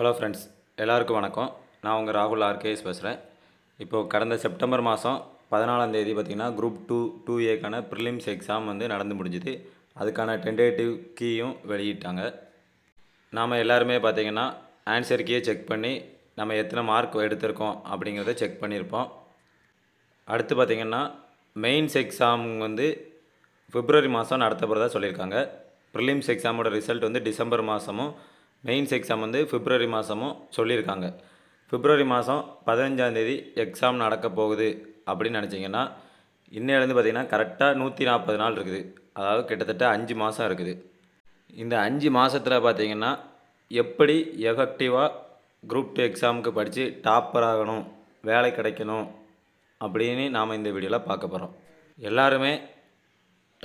hello friends எல்லாருக்கும் வணக்கம் நான் உங்கள் ராகுல் ஆர்கேஎஸ் பேசுகிறேன் இப்போது கடந்த செப்டம்பர் மாதம் பதினாலாம் தேதி பார்த்திங்கன்னா குரூப் டூ டூ ஏக்கான ப்ரிலிம்ஸ் எக்ஸாம் வந்து நடந்து முடிஞ்சுது அதுக்கான டென்டேட்டிவ் கீயும் வெளியிட்டாங்க நாம் எல்லாருமே பார்த்திங்கன்னா ஆன்சர் கீயை செக் பண்ணி நம்ம எத்தனை மார்க் எடுத்திருக்கோம் அப்படிங்கிறத செக் பண்ணியிருப்போம் அடுத்து பார்த்திங்கன்னா மெயின்ஸ் எக்ஸாம் வந்து பிப்ரவரி மாதம் நடத்த போகிறதா சொல்லியிருக்காங்க ப்ரிலிம்ஸ் எக்ஸாமோட ரிசல்ட் வந்து டிசம்பர் மாதமும் மெயின்ஸ் எக்ஸாம் வந்து பிப்ரவரி மாதமும் சொல்லியிருக்காங்க பிப்ரவரி மாதம் பதினஞ்சாந்தேதி எக்ஸாம் நடக்க போகுது அப்படின்னு நினச்சிங்கன்னா இன்னையிலேருந்து பார்த்திங்கன்னா கரெக்டாக நூற்றி நாற்பது நாள் இருக்குது அதாவது கிட்டத்தட்ட அஞ்சு மாதம் இருக்குது இந்த அஞ்சு மாதத்தில் பார்த்திங்கன்னா எப்படி எஃபெக்டிவாக குரூப் டூ எக்ஸாமுக்கு படித்து டாப்பர் ஆகணும் வேலை கிடைக்கணும் அப்படின்னு நாம் இந்த வீடியோவில் பார்க்க போகிறோம் எல்லாருமே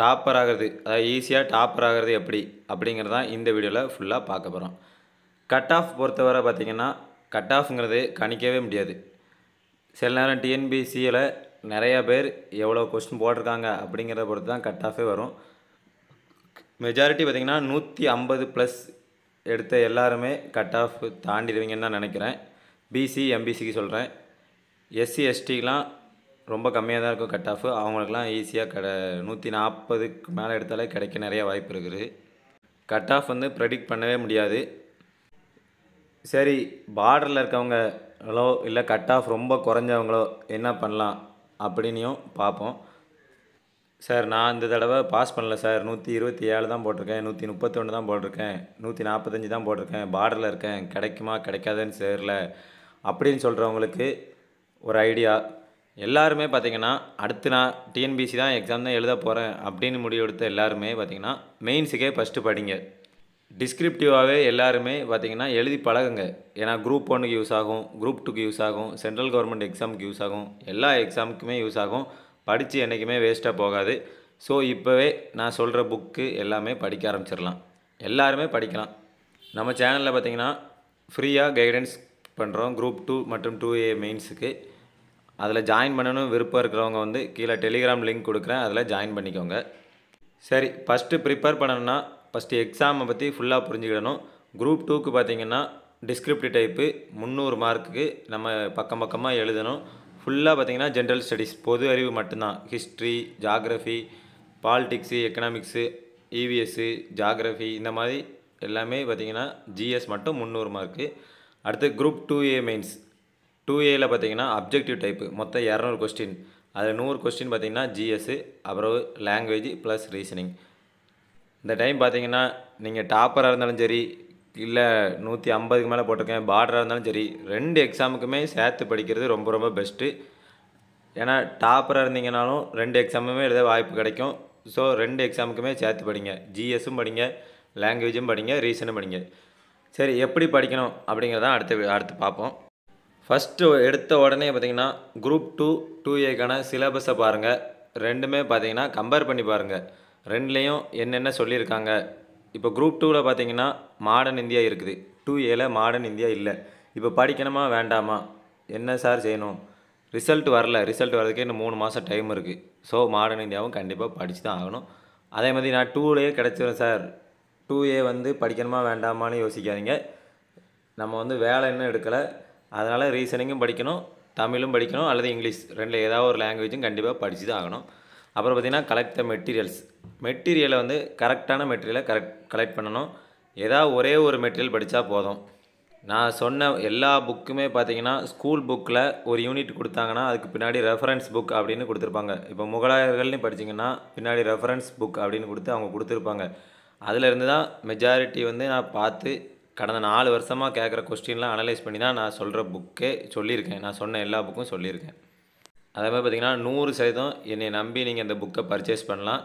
டாப்பர் ஆகிறது அதாவது ஈஸியாக டாப்பர் ஆகிறது எப்படி அப்படிங்கிறது தான் இந்த வீடியோவில் ஃபுல்லாக பார்க்க போகிறோம் கட் ஆஃப் பொறுத்தவரை பார்த்திங்கன்னா கட் ஆஃப்ங்கிறது கணிக்கவே முடியாது சில நேரம் டிஎன்பிசியில் நிறையா பேர் எவ்வளோ கொஸ்டின் போட்டிருக்காங்க அப்படிங்கிறத பொறுத்து தான் கட் ஆஃபே வரும் மெஜாரிட்டி பார்த்திங்கன்னா நூற்றி ஐம்பது ப்ளஸ் எடுத்த எல்லாருமே கட் ஆஃப் தாண்டிடுவீங்கன்னு தான் நினைக்கிறேன் பிசி எம்பிசிக்கு சொல்கிறேன் எஸ்சி எஸ்டிலாம் ரொம்ப கம்மியாக தான் இருக்கும் கட் ஆஃப் அவங்களுக்குலாம் ஈஸியாக கட நூற்றி நாற்பதுக்கு மேலே எடுத்தாலே கிடைக்க நிறைய வாய்ப்பு இருக்குது கட் ஆஃப் வந்து ப்ரெடிக்ட் பண்ணவே முடியாது சரி பார்டரில் இருக்கவங்களோ இல்லை கட் ஆஃப் ரொம்ப குறைஞ்சவங்களோ என்ன பண்ணலாம் அப்படின்னையும் பார்ப்போம் சார் நான் இந்த தடவை பாஸ் பண்ணல சார் நூற்றி இருபத்தி ஏழு தான் போட்டிருக்கேன் நூற்றி முப்பத்தொன்று தான் போட்டிருக்கேன் நூற்றி நாற்பத்தஞ்சு தான் போட்டிருக்கேன் பார்டரில் இருக்கேன் கிடைக்குமா கிடைக்காதுன்னு சரில அப்படின்னு சொல்கிறவங்களுக்கு ஒரு ஐடியா எல்லாருமே பார்த்திங்கன்னா அடுத்து நான் டிஎன்பிசி தான் எக்ஸாம் தான் எழுத போகிறேன் அப்படின்னு முடிவெடுத்த எல்லாருமே பார்த்திங்கன்னா மெயின்ஸுக்கே ஃபஸ்ட்டு படிங்க டிஸ்கிரிப்டிவாகவே எல்லாருமே பார்த்திங்கன்னா எழுதி பழகுங்க ஏன்னா குரூப் ஒன்றுக்கு யூஸ் ஆகும் குரூப் டூக்கு யூஸ் ஆகும் சென்ட்ரல் கவர்மெண்ட் எக்ஸாமுக்கு யூஸ் ஆகும் எல்லா எக்ஸாமுக்குமே யூஸ் ஆகும் படித்து என்றைக்குமே வேஸ்ட்டாக போகாது ஸோ இப்போவே நான் சொல்கிற புக்கு எல்லாமே படிக்க ஆரம்பிச்சிடலாம் எல்லாருமே படிக்கலாம் நம்ம சேனலில் பார்த்திங்கன்னா ஃப்ரீயாக கைடன்ஸ் பண்ணுறோம் குரூப் டூ மற்றும் டூ ஏ மெயின்ஸுக்கு அதில் ஜாயின் பண்ணணும் விருப்பம் இருக்கிறவங்க வந்து கீழே டெலிகிராம் லிங்க் கொடுக்குறேன் அதில் ஜாயின் பண்ணிக்கோங்க சரி ஃபஸ்ட்டு ப்ரிப்பேர் பண்ணணுன்னா ஃபஸ்ட்டு எக்ஸாமை பற்றி ஃபுல்லாக புரிஞ்சுக்கிடணும் குரூப் டூக்கு பார்த்திங்கன்னா டிஸ்கிரிப்டி டைப்பு முந்நூறு மார்க்குக்கு நம்ம பக்கம் பக்கமாக எழுதணும் ஃபுல்லாக பார்த்திங்கன்னா ஜென்ரல் ஸ்டடீஸ் பொது அறிவு மட்டும்தான் history geography politics economics EVS geography இந்த மாதிரி எல்லாமே பார்த்திங்கன்னா ஜிஎஸ் மட்டும் முந்நூறு மார்க்கு அடுத்து group two A mains two ஏயில் பார்த்தீங்கன்னா அப்ஜெக்டிவ் டைப்பு மொத்தம் இரநூறு கொஸ்டின் அதில் நூறு கொஸ்டின் பார்த்திங்கன்னா ஜிஎஸ்ஸு அப்புறம் லாங்குவேஜ் ப்ளஸ் ரீசனிங் இந்த டைம் பார்த்தீங்கன்னா நீங்கள் டாப்பராக இருந்தாலும் சரி இல்லை நூற்றி ஐம்பதுக்கு மேலே போட்டிருக்கேன் பார்டராக இருந்தாலும் சரி ரெண்டு எக்ஸாமுக்குமே சேர்த்து படிக்கிறது ரொம்ப ரொம்ப பெஸ்ட்டு ஏன்னா டாப்பராக இருந்தீங்கனாலும் ரெண்டு எக்ஸாமுமே எழுத வாய்ப்பு கிடைக்கும் ஸோ ரெண்டு எக்ஸாமுக்குமே சேர்த்து படிங்க ஜிஎஸும் படிங்க லாங்குவேஜும் படிங்க ரீசனும் படிங்க சரி எப்படி படிக்கணும் அப்படிங்கிறதான் அடுத்து அடுத்து பார்ப்போம் ஃபஸ்ட்டு எடுத்த உடனே பார்த்தீங்கன்னா குரூப் டூ டூ ஏக்கான சிலபஸை பாருங்கள் ரெண்டுமே பார்த்தீங்கன்னா கம்பேர் பண்ணி பாருங்கள் ரெண்டுலேயும் என்னென்ன சொல்லியிருக்காங்க இப்போ குரூப் டூவில் பார்த்தீங்கன்னா மாடர்ன் இந்தியா இருக்குது டூ ஏல மாடர்ன் இந்தியா இல்லை இப்போ படிக்கணுமா வேண்டாமா என்ன சார் செய்யணும் ரிசல்ட் வரல ரிசல்ட் வர்றதுக்கே இன்னும் மூணு மாதம் டைம் இருக்குது ஸோ மாடர்ன் இந்தியாவும் கண்டிப்பாக படித்து தான் ஆகணும் அதே மாதிரி நான் டூலேயே கிடச்சிடும் சார் டூ ஏ வந்து படிக்கணுமா வேண்டாமான்னு யோசிக்காதீங்க நம்ம வந்து வேலை இன்னும் எடுக்கலை அதனால் ரீசனிங்கும் படிக்கணும் தமிழும் படிக்கணும் அல்லது இங்கிலீஷ் ரெண்டில் ஏதாவது ஒரு லாங்குவேஜும் கண்டிப்பாக படித்து தான் ஆகணும் அப்புறம் பார்த்திங்கன்னா கலெக்ட் த மெட்டீரியல்ஸ் மெட்டீரியலை வந்து கரெக்டான மெட்டீரியலை கரெக்ட் கலெக்ட் பண்ணணும் ஏதாவது ஒரே ஒரு மெட்டீரியல் படித்தா போதும் நான் சொன்ன எல்லா புக்குமே பார்த்தீங்கன்னா ஸ்கூல் புக்கில் ஒரு யூனிட் கொடுத்தாங்கன்னா அதுக்கு பின்னாடி ரெஃபரன்ஸ் புக் அப்படின்னு கொடுத்துருப்பாங்க இப்போ முகலாயர்கள்னு படிச்சிங்கன்னா பின்னாடி ரெஃபரன்ஸ் புக் அப்படின்னு கொடுத்து அவங்க கொடுத்துருப்பாங்க அதிலிருந்து தான் மெஜாரிட்டி வந்து நான் பார்த்து கடந்த நாலு வருஷமாக கேட்குற கொஸ்டின்லாம் அனலைஸ் பண்ணி தான் நான் சொல்கிற புக்கே சொல்லியிருக்கேன் நான் சொன்ன எல்லா புக்கும் சொல்லியிருக்கேன் அதே மாதிரி பார்த்திங்கன்னா நூறு சதவீதம் என்னை நம்பி நீங்கள் அந்த புக்கை பர்ச்சேஸ் பண்ணலாம்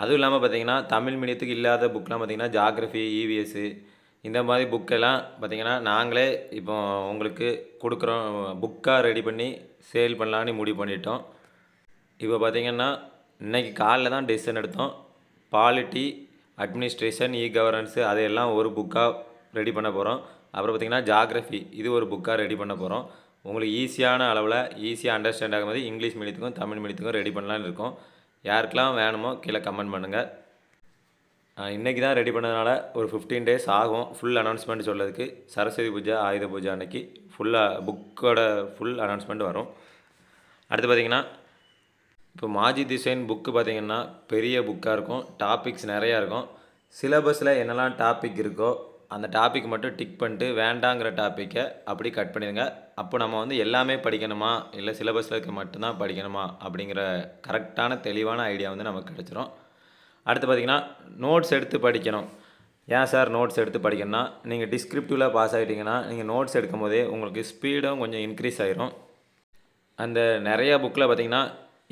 அதுவும் இல்லாமல் பார்த்திங்கன்னா தமிழ் மீடியத்துக்கு இல்லாத புக்கெலாம் பார்த்திங்கன்னா ஜாகிரஃபி இவிஎஸ்ஸு e இந்த மாதிரி புக்கெல்லாம் பார்த்திங்கன்னா நாங்களே இப்போ உங்களுக்கு கொடுக்குறோம் புக்காக ரெடி பண்ணி சேல் பண்ணலான்னு முடிவு பண்ணிட்டோம் இப்போ பார்த்திங்கன்னா இன்றைக்கி காலைல தான் டெசிஷன் எடுத்தோம் பாலிட்டி அட்மினிஸ்ட்ரேஷன் இ கவர்னன்ஸு அதையெல்லாம் ஒரு புக்காக ரெடி பண்ண போகிறோம் அப்புறம் பார்த்திங்கன்னா ஜாகிரஃபி இது ஒரு புக்காக ரெடி பண்ண போகிறோம் உங்களுக்கு ஈஸியான அளவில் ஈஸியாக அண்டர்ஸ்டாண்ட் ஆகும் போது இங்கிலீஷ் மீடியத்துக்கும் தமிழ் மீடியத்துக்கும் ரெடி பண்ணலான்னு இருக்கும் யாருக்கெல்லாம் வேணுமோ கீழே கமெண்ட் பண்ணுங்கள் இன்றைக்கி தான் ரெடி பண்ணதுனால ஒரு ஃபிஃப்டீன் டேஸ் ஆகும் ஃபுல் அனௌன்ஸ்மெண்ட் சொல்கிறதுக்கு சரஸ்வதி பூஜை ஆயுத பூஜை அன்னைக்கு ஃபுல்லாக புக்கோட ஃபுல் அனௌன்ஸ்மெண்ட் வரும் அடுத்து பார்த்திங்கன்னா இப்போ மாஜி திசைன் புக்கு பார்த்திங்கன்னா பெரிய புக்காக இருக்கும் டாபிக்ஸ் நிறையா இருக்கும் சிலபஸில் என்னெல்லாம் டாபிக் இருக்கோ அந்த டாபிக் மட்டும் டிக் பண்ணிட்டு வேண்டாங்கிற டாப்பிக்கை அப்படி கட் பண்ணிடுங்க அப்போ நம்ம வந்து எல்லாமே படிக்கணுமா இல்லை சிலபஸில் இருக்க மட்டும்தான் படிக்கணுமா அப்படிங்கிற கரெக்டான தெளிவான ஐடியா வந்து நமக்கு கிடச்சிரும் அடுத்து பார்த்திங்கன்னா நோட்ஸ் எடுத்து படிக்கணும் ஏன் சார் நோட்ஸ் எடுத்து படிக்கணும்னா நீங்கள் டிஸ்கிரிப்டிவில் பாஸ் ஆகிட்டிங்கன்னா நீங்கள் நோட்ஸ் எடுக்கும் போதே உங்களுக்கு ஸ்பீடும் கொஞ்சம் இன்க்ரீஸ் ஆகிரும் அந்த நிறையா புக்கில் பார்த்திங்கன்னா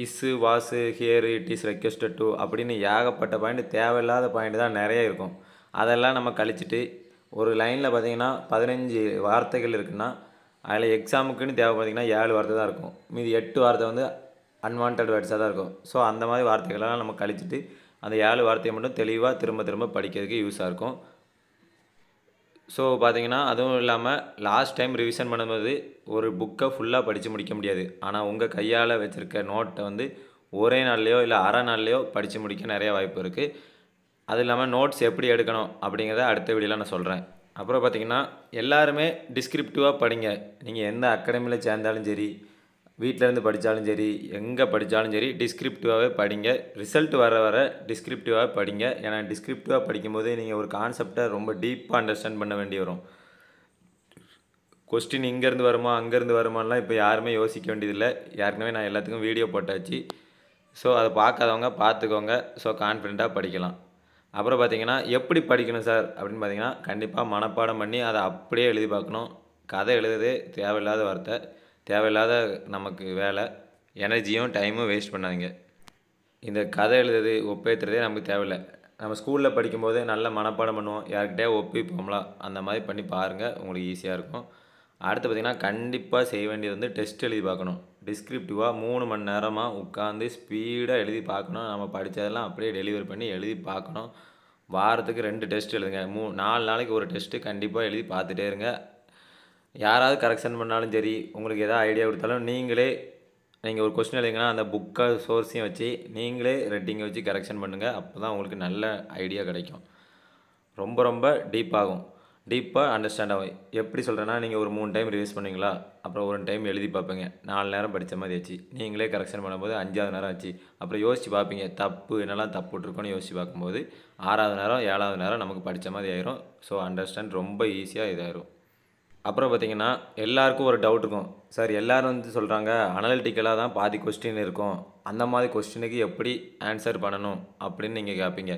is was here it is requested to அப்படின்னு ஏகப்பட்ட பாயிண்ட் தேவையில்லாத பாயிண்ட் தான் நிறைய இருக்கும் அதெல்லாம் நம்ம கழிச்சிட்டு ஒரு லைனில் பார்த்தீங்கன்னா பதினஞ்சு வார்த்தைகள் இருக்குன்னா அதில் எக்ஸாமுக்குன்னு தேவை பார்த்திங்கன்னா ஏழு வார்த்தை தான் இருக்கும் மீதி எட்டு வார்த்தை வந்து அன்வான்ட் வேர்ட்ஸாக தான் இருக்கும் ஸோ அந்த மாதிரி வார்த்தைகளெல்லாம் நம்ம கழிச்சிட்டு அந்த ஏழு வார்த்தையை மட்டும் தெளிவாக திரும்ப திரும்ப படிக்கிறதுக்கு யூஸாக இருக்கும் ஸோ பார்த்திங்கன்னா அதுவும் இல்லாமல் லாஸ்ட் டைம் ரிவிஷன் பண்ணும்போது ஒரு புக்கை ஃபுல்லாக படித்து முடிக்க முடியாது ஆனால் உங்கள் கையால் வச்சுருக்க நோட்டை வந்து ஒரே நாள்லையோ இல்லை அரை நாள்லேயோ படித்து முடிக்க நிறைய வாய்ப்பு இருக்குது அது இல்லாமல் நோட்ஸ் எப்படி எடுக்கணும் அப்படிங்கிறத அடுத்த வீடியோவில் நான் சொல்கிறேன் அப்புறம் பார்த்திங்கன்னா எல்லாருமே டிஸ்கிரிப்டிவாக படிங்க நீங்கள் எந்த அகாடமியில் சேர்ந்தாலும் சரி வீட்டிலேருந்து படித்தாலும் சரி எங்கே படித்தாலும் சரி டிஸ்கிரிப்டிவாகவே படிங்க ரிசல்ட் வர வர டிஸ்கிரிப்டிவாகவே படிங்க ஏன்னா டிஸ்கிரிப்டிவாக படிக்கும்போது நீங்கள் ஒரு கான்செப்டை ரொம்ப டீப்பாக அண்டர்ஸ்டாண்ட் பண்ண வேண்டி வரும் கொஸ்டின் இங்கேருந்து வருமா அங்கேருந்து வருமானலாம் இப்போ யாருமே யோசிக்க வேண்டியதில்லை ஏற்கனவே நான் எல்லாத்துக்கும் வீடியோ போட்டாச்சு ஸோ அதை பார்க்காதவங்க பார்த்துக்கோங்க ஸோ கான்ஃபிடெண்ட்டாக படிக்கலாம் அப்புறம் பார்த்தீங்கன்னா எப்படி படிக்கணும் சார் அப்படின்னு பார்த்தீங்கன்னா கண்டிப்பாக மனப்பாடம் பண்ணி அதை அப்படியே எழுதி பார்க்கணும் கதை எழுதுதே தேவையில்லாத வார்த்தை தேவையில்லாத நமக்கு வேலை எனர்ஜியும் டைமும் வேஸ்ட் பண்ணாதீங்க இந்த கதை எழுதுறது ஒப்பேற்றுறதே நமக்கு தேவையில்லை நம்ம ஸ்கூலில் படிக்கும்போது நல்ல மனப்பாடம் பண்ணுவோம் யார்கிட்டயே ஒப்பிப்போம்லாம் அந்த மாதிரி பண்ணி பாருங்கள் உங்களுக்கு ஈஸியாக இருக்கும் அடுத்து பார்த்தீங்கன்னா கண்டிப்பாக செய்ய வேண்டியது வந்து டெஸ்ட் எழுதி பார்க்கணும் டிஸ்கிரிப்டிவாக மூணு மணி நேரமாக உட்காந்து ஸ்பீடாக எழுதி பார்க்கணும் நம்ம படித்ததெல்லாம் அப்படியே டெலிவரி பண்ணி எழுதி பார்க்கணும் வாரத்துக்கு ரெண்டு டெஸ்ட் எழுதுங்க மூ நாலு நாளைக்கு ஒரு டெஸ்ட்டு கண்டிப்பாக எழுதி பார்த்துட்டே இருங்க யாராவது கரெக்ஷன் பண்ணாலும் சரி உங்களுக்கு எதாவது ஐடியா கொடுத்தாலும் நீங்களே நீங்கள் ஒரு கொஸ்டின் எழுதிங்கன்னா அந்த புக்கை சோர்ஸையும் வச்சு நீங்களே ரெட்டிங்கை வச்சு கரெக்ஷன் பண்ணுங்கள் அப்போ தான் உங்களுக்கு நல்ல ஐடியா கிடைக்கும் ரொம்ப ரொம்ப டீப் ஆகும் டீப்பாக அண்டர்ஸ்டாண்ட் ஆகும் எப்படி சொல்கிறேன்னா நீங்கள் ஒரு மூணு டைம் ரிவைஸ் பண்ணுவீங்களா அப்புறம் ஒரு டைம் எழுதி பார்ப்பீங்க நாலு நேரம் படித்த மாதிரி ஆச்சு நீங்களே கரெக்ஷன் பண்ணும்போது அஞ்சாவது நேரம் ஆச்சு அப்புறம் யோசித்து பார்ப்பீங்க தப்பு என்னெல்லாம் தப்பு விட்ருக்கோன்னு யோசித்து பார்க்கும்போது ஆறாவது நேரம் ஏழாவது நேரம் நமக்கு படித்த மாதிரி ஆயிரும் ஸோ அண்டர்ஸ்டாண்ட் ரொம்ப ஈஸியாக இதாயிரும் அப்புறம் பார்த்திங்கன்னா எல்லாருக்கும் ஒரு டவுட் இருக்கும் சார் எல்லோரும் வந்து சொல்கிறாங்க அனலிட்டிக்கலாக தான் பாதி கொஸ்டின் இருக்கும் அந்த மாதிரி கொஸ்டினுக்கு எப்படி ஆன்சர் பண்ணணும் அப்படின்னு நீங்கள் கேட்பீங்க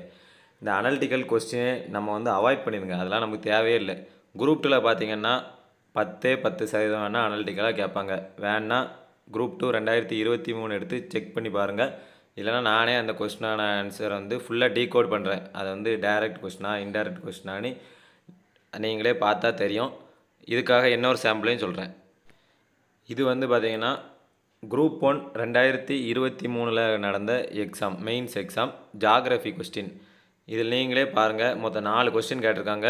இந்த அனாலிட்டிக்கல் கொஸ்டினே நம்ம வந்து அவாய்ட் பண்ணிடுங்க அதெல்லாம் நமக்கு தேவையே இல்லை குரூப் டூவில் பார்த்தீங்கன்னா பத்தே பத்து சதவீதம் வேணால் அனாலிட்டிக்கலாக கேட்பாங்க வேணால் குரூப் டூ ரெண்டாயிரத்தி இருபத்தி மூணு எடுத்து செக் பண்ணி பாருங்கள் இல்லைனா நானே அந்த கொஸ்டினான ஆன்சரை வந்து ஃபுல்லாக டீ கோட் பண்ணுறேன் அதை வந்து டைரக்ட் கொஸ்டினா இன்டைரக்ட் கொஸ்டினான்னு நீங்களே பார்த்தா தெரியும் இதுக்காக இன்னொரு சாம்பிளையும் சொல்கிறேன் இது வந்து பார்த்திங்கன்னா குரூப் ஒன் ரெண்டாயிரத்தி இருபத்தி மூணில் நடந்த exam mains exam geography question இதில் நீங்களே பாருங்கள் மொத்தம் நாலு கொஸ்டின் கேட்டிருக்காங்க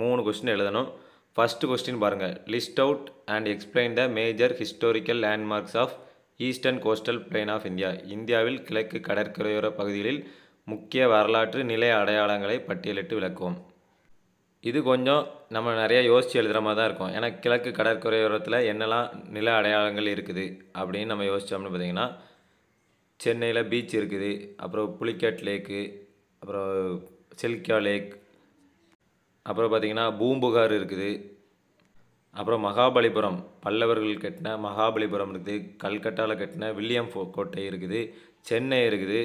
மூணு கொஸ்டின் எழுதணும் ஃபஸ்ட்டு கொஸ்டின் பாருங்கள் list out and explain the major historical landmarks of eastern coastal plain of India இந்தியாவில் கிழக்கு கடற்கரையோர பகுதிகளில் முக்கிய வரலாற்று நிலை அடையாளங்களை பட்டியலிட்டு விளக்குவோம் இது கொஞ்சம் நம்ம நிறைய யோசித்து எழுதுகிற மாதிரி தான் இருக்கும் ஏன்னா கிழக்கு கடற்கரையோரத்தில் என்னெல்லாம் நில அடையாளங்கள் இருக்குது அப்படின்னு நம்ம யோசித்தோம்னு பார்த்திங்கன்னா சென்னையில் பீச் இருக்குது அப்புறம் புலிக்கட் லேக்கு அப்புறம் செல்கியா லேக் அப்புறம் பார்த்திங்கன்னா பூம்புகார் இருக்குது அப்புறம் மகாபலிபுரம் பல்லவர்கள் கட்டின மகாபலிபுரம் இருக்குது கல்கட்டாவில் கட்டின வில்லியம் ஃபோ கோட்டை இருக்குது சென்னை இருக்குது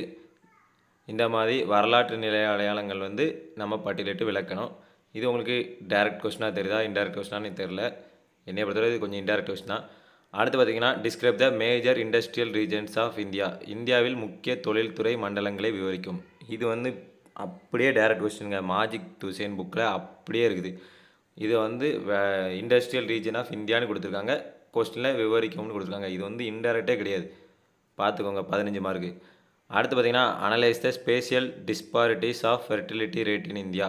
இந்த மாதிரி வரலாற்று நிலைய அடையாளங்கள் வந்து நம்ம பட்டியலிட்டு விளக்கணும் இது உங்களுக்கு டைரக்ட் கொஸ்டினாக தெரியுதா இன்டைரக்ட் கொஸ்டினான்னு தெரில என்னை பொறுத்தவரை இது கொஞ்சம் இன்டைரக்ட் கொஸ்டின் தான் அடுத்து பார்த்தீங்கன்னா describe the major industrial regions of India இந்தியாவில் முக்கிய தொழில்துறை மண்டலங்களை விவரிக்கும் இது வந்து அப்படியே டைரக்ட் கொஸ்டினுங்க மாஜிக் துசேன் புக்கில் அப்படியே இருக்குது இது வந்து இண்டஸ்ட்ரியல் ரீஜன் ஆஃப் இந்தியான்னு கொடுத்துருக்காங்க கொஸ்டினில் விவரிக்கும்னு கொடுத்துருக்காங்க இது வந்து இன்டெரக்டே கிடையாது பார்த்துக்கோங்க பதினஞ்சு மார்க்கு அடுத்து பார்த்திங்கன்னா analyse the spatial disparities of fertility rate in India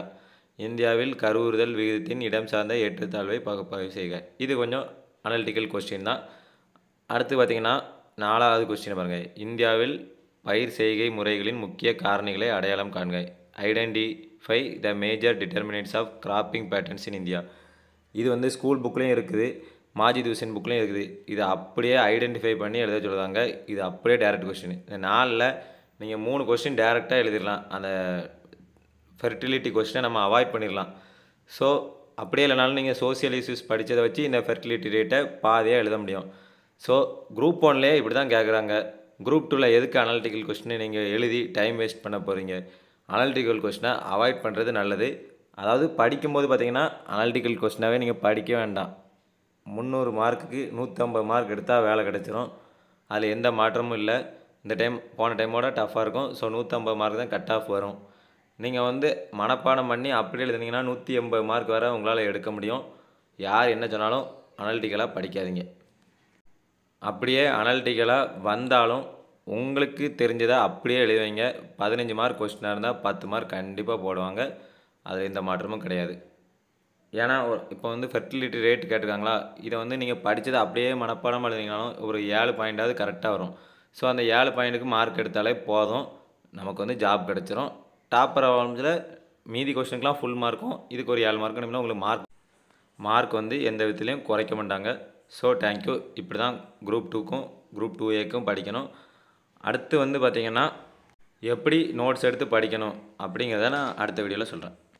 இந்தியாவில் கருவுறுதல் விகிதத்தின் இடம் சார்ந்த ஏற்றத்தாழ்வை பகுப்பாய்வு செய்க இது கொஞ்சம் அனலிட்டிக்கல் கொஸ்டின் தான் அடுத்து பார்த்திங்கன்னா நாலாவது கொஸ்டின் பாருங்கள் இந்தியாவில் பயிர் செய்கை முறைகளின் முக்கிய காரணிகளை அடையாளம் காண்க identify the major determinants of cropping patterns in India இது வந்து ஸ்கூல் புக்லேயும் இருக்குது மாஜித் ஹுசேன் புக்லேயும் இருக்குது இதை அப்படியே ஐடென்டிஃபை பண்ணி எழுத சொல்லுவாங்க இது அப்படியே டேரக்ட் கொஸ்டின் இந்த நாளில் நீங்கள் மூணு கொஸ்டின் டேரெக்டாக எழுதிடலாம் அந்த ஃபெர்டிலிட்டி கொஸ்டினை நம்ம அவாய்ட் பண்ணிடலாம் ஸோ அப்படியே இல்லைனாலும் நீங்கள் சோசியல் இஷ்யூஸ் படித்ததை வச்சு இந்த ஃபெர்டிலிட்டி ரேட்டை பாதியாக எழுத முடியும் ஸோ குரூப் ஒன்லேயே இப்படி தான் கேட்குறாங்க குரூப் டூவில் எதுக்கு அனாலிட்டிக்கல் கொஷினை நீங்கள் எழுதி டைம் வேஸ்ட் பண்ண போகிறீங்க அனாலிட்டிக்கல் கொஸ்டினை அவாய்ட் பண்ணுறது நல்லது அதாவது படிக்கும்போது பார்த்திங்கன்னா அனாலிட்டிக்கல் கொஸ்டினாகவே நீங்கள் படிக்க வேண்டாம் முந்நூறு மார்க்குக்கு நூற்றம்பது மார்க் எடுத்தால் வேலை கிடச்சிரும் அதில் எந்த மாற்றமும் இல்லை இந்த டைம் போன டைமோட டஃப்பாக இருக்கும் ஸோ நூற்றம்பது மார்க் தான் கட் ஆஃப் வரும் நீங்கள் வந்து மனப்பாடம் பண்ணி அப்படி எழுதுனீங்கன்னா நூற்றி எண்பது மார்க் வரை உங்களால் எடுக்க முடியும் யார் என்ன சொன்னாலும் அனாலிட்டிக்கலாக படிக்காதீங்க அப்படியே அனல்டிக்கலாக வந்தாலும் உங்களுக்கு தெரிஞ்சதை அப்படியே எழுதுவீங்க பதினஞ்சு மார்க் கொஸ்டினாக இருந்தால் பத்து மார்க் கண்டிப்பாக போடுவாங்க அதில் எந்த மாற்றமும் கிடையாது ஏன்னா இப்போ வந்து ஃபெர்டிலிட்டி ரேட் கேட்டிருக்காங்களா இதை வந்து நீங்கள் படித்ததை அப்படியே மனப்பாடம் எழுதிங்கனாலும் ஒரு ஏழு பாயிண்ட்டாவது கரெக்டாக வரும் ஸோ அந்த ஏழு பாயிண்ட்டுக்கு மார்க் எடுத்தாலே போதும் நமக்கு வந்து ஜாப் கிடச்சிரும் டாப்பர் ஆரம்பிச்சில் மீதி கொஸ்டினுக்குலாம் ஃபுல் மார்க்கும் இதுக்கு ஒரு ஏழு மார்க்கும் உங்களுக்கு மார்க் மார்க் வந்து எந்த விதத்துலேயும் குறைக்க மாட்டாங்க ஸோ தேங்க்யூ இப்படி தான் குரூப் டூக்கும் குரூப் டூ ஏக்கும் படிக்கணும் அடுத்து வந்து பார்த்திங்கன்னா எப்படி நோட்ஸ் எடுத்து படிக்கணும் அப்படிங்கிறத நான் அடுத்த வீடியோவில் சொல்கிறேன்